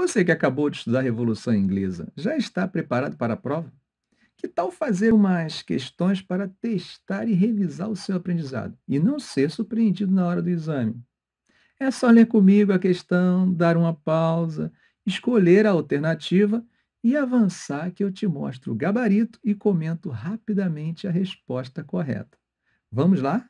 Você que acabou de estudar a Revolução Inglesa, já está preparado para a prova? Que tal fazer umas questões para testar e revisar o seu aprendizado e não ser surpreendido na hora do exame? É só ler comigo a questão, dar uma pausa, escolher a alternativa e avançar que eu te mostro o gabarito e comento rapidamente a resposta correta. Vamos lá?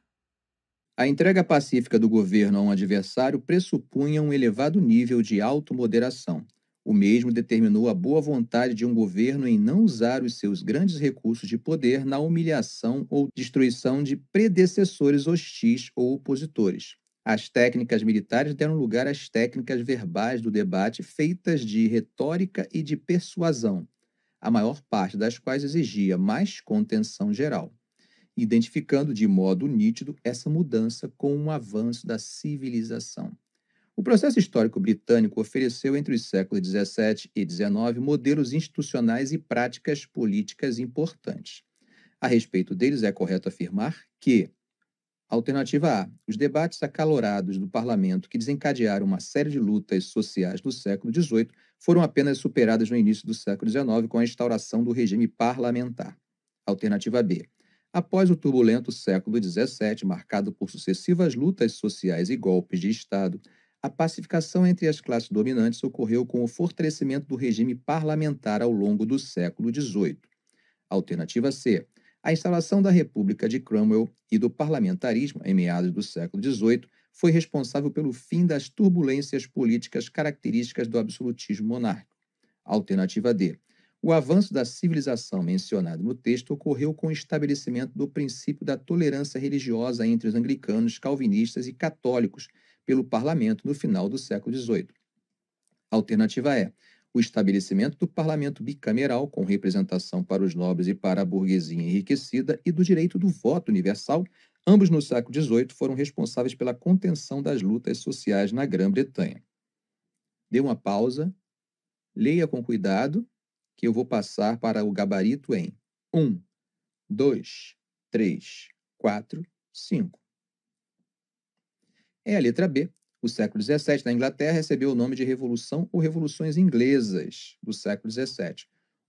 A entrega pacífica do governo a um adversário pressupunha um elevado nível de automoderação. O mesmo determinou a boa vontade de um governo em não usar os seus grandes recursos de poder na humilhação ou destruição de predecessores hostis ou opositores. As técnicas militares deram lugar às técnicas verbais do debate, feitas de retórica e de persuasão, a maior parte das quais exigia mais contenção geral identificando de modo nítido essa mudança com o um avanço da civilização. O processo histórico britânico ofereceu entre os séculos 17 e 19 modelos institucionais e práticas políticas importantes. A respeito deles, é correto afirmar que Alternativa A: os debates acalorados do parlamento que desencadearam uma série de lutas sociais do século XVIII foram apenas superadas no início do século XIX com a instauração do regime parlamentar. Alternativa B: Após o turbulento século XVII, marcado por sucessivas lutas sociais e golpes de Estado, a pacificação entre as classes dominantes ocorreu com o fortalecimento do regime parlamentar ao longo do século XVIII. Alternativa C. A instalação da República de Cromwell e do parlamentarismo, em meados do século XVIII, foi responsável pelo fim das turbulências políticas características do absolutismo monárquico. Alternativa D o avanço da civilização mencionado no texto ocorreu com o estabelecimento do princípio da tolerância religiosa entre os anglicanos, calvinistas e católicos pelo parlamento no final do século XVIII. alternativa é o estabelecimento do parlamento bicameral com representação para os nobres e para a burguesia enriquecida e do direito do voto universal. Ambos no século XVIII foram responsáveis pela contenção das lutas sociais na Grã-Bretanha. Dê uma pausa, leia com cuidado que eu vou passar para o gabarito em 1, 2, 3, 4, 5. É a letra B. O século XVII na Inglaterra recebeu o nome de Revolução ou Revoluções Inglesas do século XVII.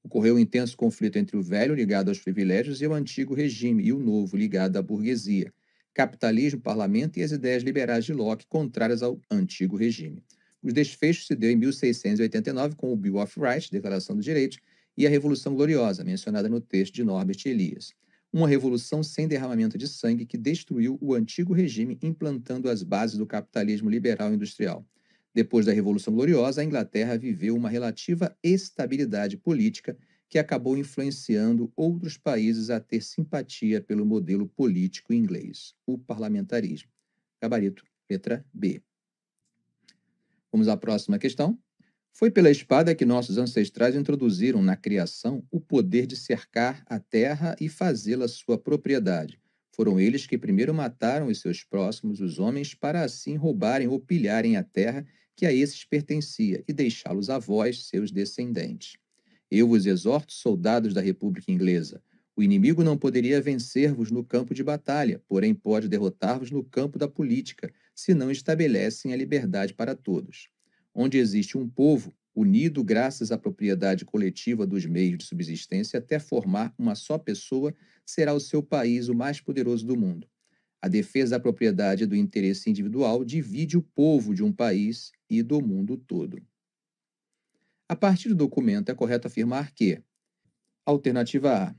Ocorreu um intenso conflito entre o velho, ligado aos privilégios, e o antigo regime, e o novo, ligado à burguesia, capitalismo, parlamento e as ideias liberais de Locke, contrárias ao antigo regime. Os desfechos se deu em 1689 com o Bill of Rights, Declaração dos Direitos, e a Revolução Gloriosa, mencionada no texto de Norbert Elias. Uma revolução sem derramamento de sangue que destruiu o antigo regime, implantando as bases do capitalismo liberal industrial. Depois da Revolução Gloriosa, a Inglaterra viveu uma relativa estabilidade política que acabou influenciando outros países a ter simpatia pelo modelo político inglês, o parlamentarismo. Gabarito, letra B. Vamos à próxima questão. Foi pela espada que nossos ancestrais introduziram na criação o poder de cercar a terra e fazê-la sua propriedade. Foram eles que primeiro mataram os seus próximos, os homens, para assim roubarem ou pilharem a terra que a esses pertencia e deixá-los avós, seus descendentes. Eu vos exorto, soldados da República Inglesa, o inimigo não poderia vencer-vos no campo de batalha, porém pode derrotar-vos no campo da política, se não estabelecem a liberdade para todos. Onde existe um povo, unido graças à propriedade coletiva dos meios de subsistência até formar uma só pessoa, será o seu país o mais poderoso do mundo. A defesa da propriedade e do interesse individual divide o povo de um país e do mundo todo. A partir do documento, é correto afirmar que: alternativa A.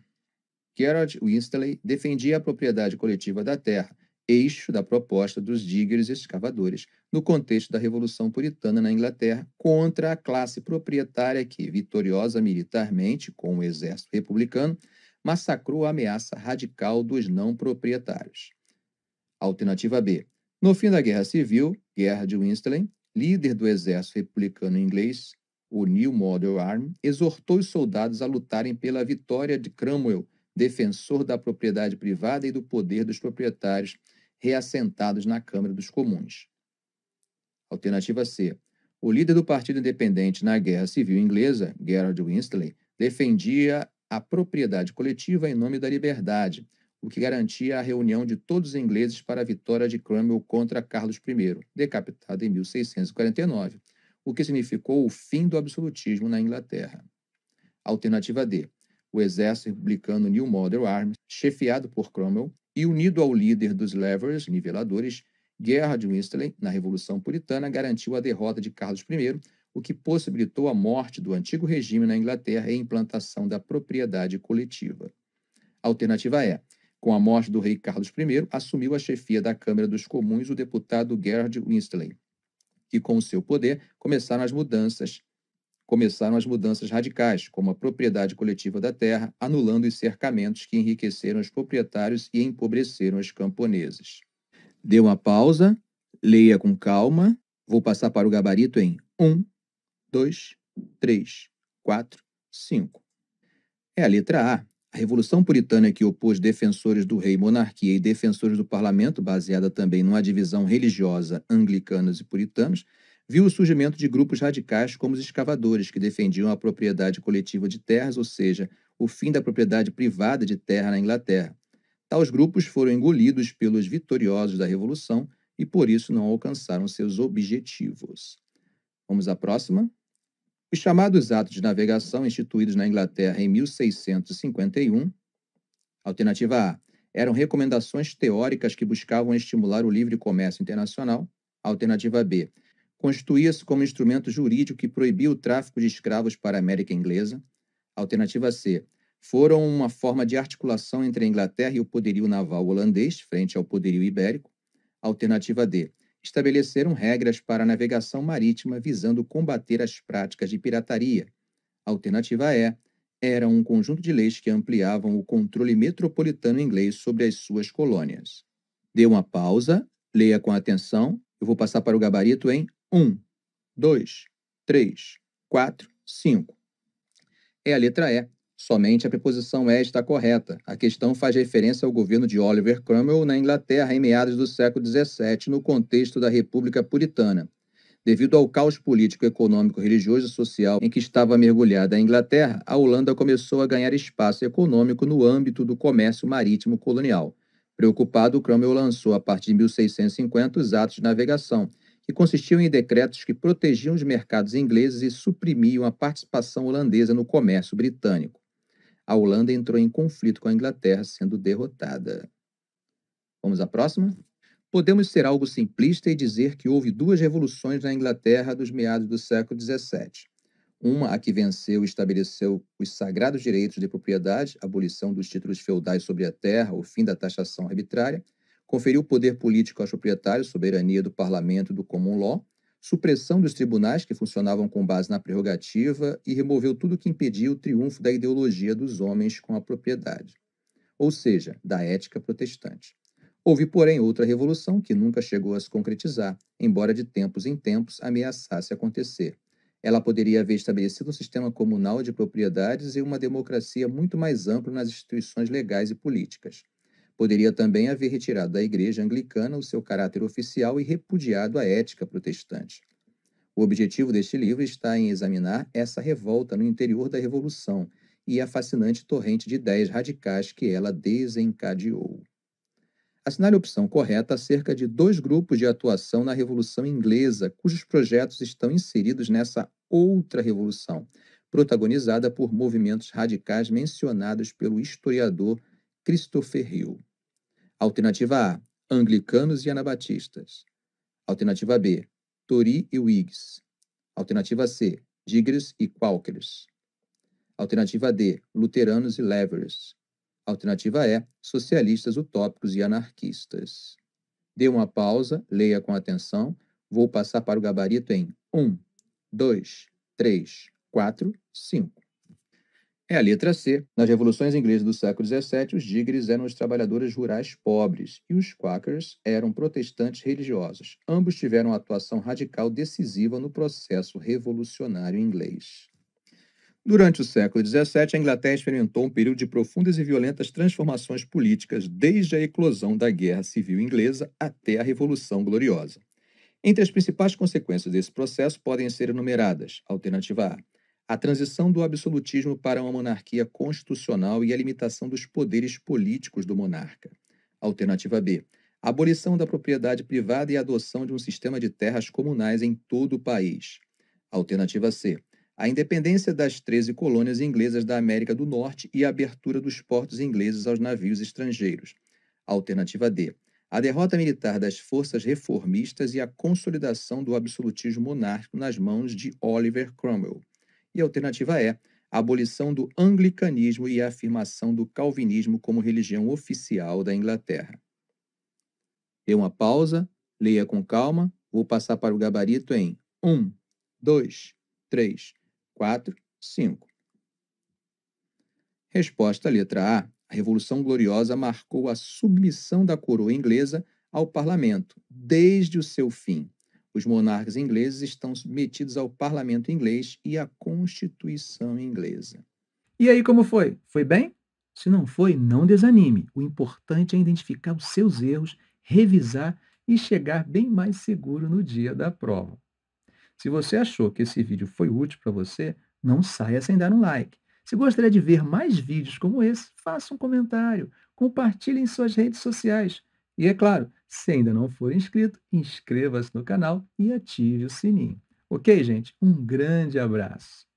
Gerard Winstley defendia a propriedade coletiva da terra, eixo da proposta dos diggers escavadores, no contexto da Revolução Puritana na Inglaterra, contra a classe proprietária que, vitoriosa militarmente com o exército republicano, massacrou a ameaça radical dos não proprietários. Alternativa B. No fim da Guerra Civil, Guerra de Winston, líder do exército republicano inglês, o New Model Army, exortou os soldados a lutarem pela vitória de Cromwell, defensor da propriedade privada e do poder dos proprietários, reassentados na Câmara dos Comuns. Alternativa C. O líder do Partido Independente na Guerra Civil Inglesa, Gerard Winsley, defendia a propriedade coletiva em nome da liberdade, o que garantia a reunião de todos os ingleses para a vitória de Cromwell contra Carlos I, decapitado em 1649, o que significou o fim do absolutismo na Inglaterra. Alternativa D. O exército republicano New Model Army, chefiado por Cromwell, e unido ao líder dos levers, niveladores, Guerra de Winstanley, na Revolução Puritana, garantiu a derrota de Carlos I, o que possibilitou a morte do antigo regime na Inglaterra e a implantação da propriedade coletiva. alternativa é, com a morte do rei Carlos I, assumiu a chefia da Câmara dos Comuns o deputado Gerard Winstanley, e com o seu poder começaram as mudanças começaram as mudanças radicais, como a propriedade coletiva da terra, anulando os cercamentos que enriqueceram os proprietários e empobreceram os camponeses. Dê uma pausa, leia com calma. Vou passar para o gabarito em 1, 2, 3, 4, 5. É a letra A. A Revolução Puritana que opôs defensores do rei, monarquia e defensores do parlamento, baseada também numa divisão religiosa, anglicanos e puritanos, viu o surgimento de grupos radicais como os escavadores, que defendiam a propriedade coletiva de terras, ou seja, o fim da propriedade privada de terra na Inglaterra. Tais grupos foram engolidos pelos vitoriosos da Revolução e por isso não alcançaram seus objetivos. Vamos à próxima. Os chamados atos de navegação instituídos na Inglaterra em 1651, alternativa A, eram recomendações teóricas que buscavam estimular o livre comércio internacional. Alternativa B, Constituía-se como instrumento jurídico que proibia o tráfico de escravos para a América Inglesa. Alternativa C. Foram uma forma de articulação entre a Inglaterra e o poderio naval holandês, frente ao poderio ibérico. Alternativa D. Estabeleceram regras para a navegação marítima visando combater as práticas de pirataria. Alternativa E era um conjunto de leis que ampliavam o controle metropolitano inglês sobre as suas colônias. Dê uma pausa, leia com atenção. Eu vou passar para o gabarito em 1, 2, 3, 4, 5. É a letra E. Somente a preposição é está correta. A questão faz referência ao governo de Oliver Cromwell na Inglaterra em meados do século XVII, no contexto da República Puritana. Devido ao caos político, econômico, religioso e social em que estava mergulhada a Inglaterra, a Holanda começou a ganhar espaço econômico no âmbito do comércio marítimo colonial. Preocupado, Cromwell lançou, a partir de 1650, os Atos de Navegação, que consistiam em decretos que protegiam os mercados ingleses e suprimiam a participação holandesa no comércio britânico. A Holanda entrou em conflito com a Inglaterra, sendo derrotada. Vamos à próxima? Podemos ser algo simplista e dizer que houve duas revoluções na Inglaterra dos meados do século XVII. Uma, a que venceu e estabeleceu os sagrados direitos de propriedade, abolição dos títulos feudais sobre a terra, o fim da taxação arbitrária, conferiu poder político aos proprietários, soberania do parlamento e do common law, supressão dos tribunais que funcionavam com base na prerrogativa e removeu tudo que impedia o triunfo da ideologia dos homens com a propriedade, ou seja, da ética protestante. Houve, porém, outra revolução que nunca chegou a se concretizar, embora de tempos em tempos ameaçasse acontecer. Ela poderia haver estabelecido um sistema comunal de propriedades e uma democracia muito mais ampla nas instituições legais e políticas. Poderia também haver retirado da Igreja Anglicana o seu caráter oficial e repudiado a ética protestante. O objetivo deste livro está em examinar essa revolta no interior da Revolução e a fascinante torrente de ideias radicais que ela desencadeou. Assinale a opção correta acerca de dois grupos de atuação na Revolução Inglesa, cujos projetos estão inseridos nessa outra revolução, protagonizada por movimentos radicais mencionados pelo historiador Christopher Hill. Alternativa A: anglicanos e anabatistas. Alternativa B: tori e Whigs. Alternativa C: Diggers e Quakers. Alternativa D: luteranos e levers. Alternativa E: socialistas utópicos e anarquistas. Dê uma pausa, leia com atenção. Vou passar para o gabarito em 1, 2, 3, 4, 5. É a letra C. Nas revoluções inglesas do século XVII, os digres eram os trabalhadores rurais pobres e os quakers eram protestantes religiosos. Ambos tiveram atuação radical decisiva no processo revolucionário inglês. Durante o século XVII, a Inglaterra experimentou um período de profundas e violentas transformações políticas, desde a eclosão da Guerra Civil Inglesa até a Revolução Gloriosa. Entre as principais consequências desse processo podem ser enumeradas: alternativa A, a transição do absolutismo para uma monarquia constitucional e a limitação dos poderes políticos do monarca. Alternativa B. A abolição da propriedade privada e a adoção de um sistema de terras comunais em todo o país. Alternativa C. A independência das 13 colônias inglesas da América do Norte e a abertura dos portos ingleses aos navios estrangeiros. Alternativa D. A derrota militar das forças reformistas e a consolidação do absolutismo monárquico nas mãos de Oliver Cromwell e a alternativa é a abolição do anglicanismo e a afirmação do calvinismo como religião oficial da Inglaterra. Dê uma pausa, leia com calma, vou passar para o gabarito em 1, 2, 3, 4, 5. Resposta letra A. A Revolução Gloriosa marcou a submissão da coroa inglesa ao parlamento desde o seu fim. Os monarcas ingleses estão submetidos ao parlamento inglês e à Constituição inglesa. E aí, como foi? Foi bem? Se não foi, não desanime. O importante é identificar os seus erros, revisar e chegar bem mais seguro no dia da prova. Se você achou que esse vídeo foi útil para você, não saia sem dar um like. Se gostaria de ver mais vídeos como esse, faça um comentário, compartilhe em suas redes sociais. E é claro, se ainda não for inscrito, inscreva-se no canal e ative o sininho. Ok, gente? Um grande abraço.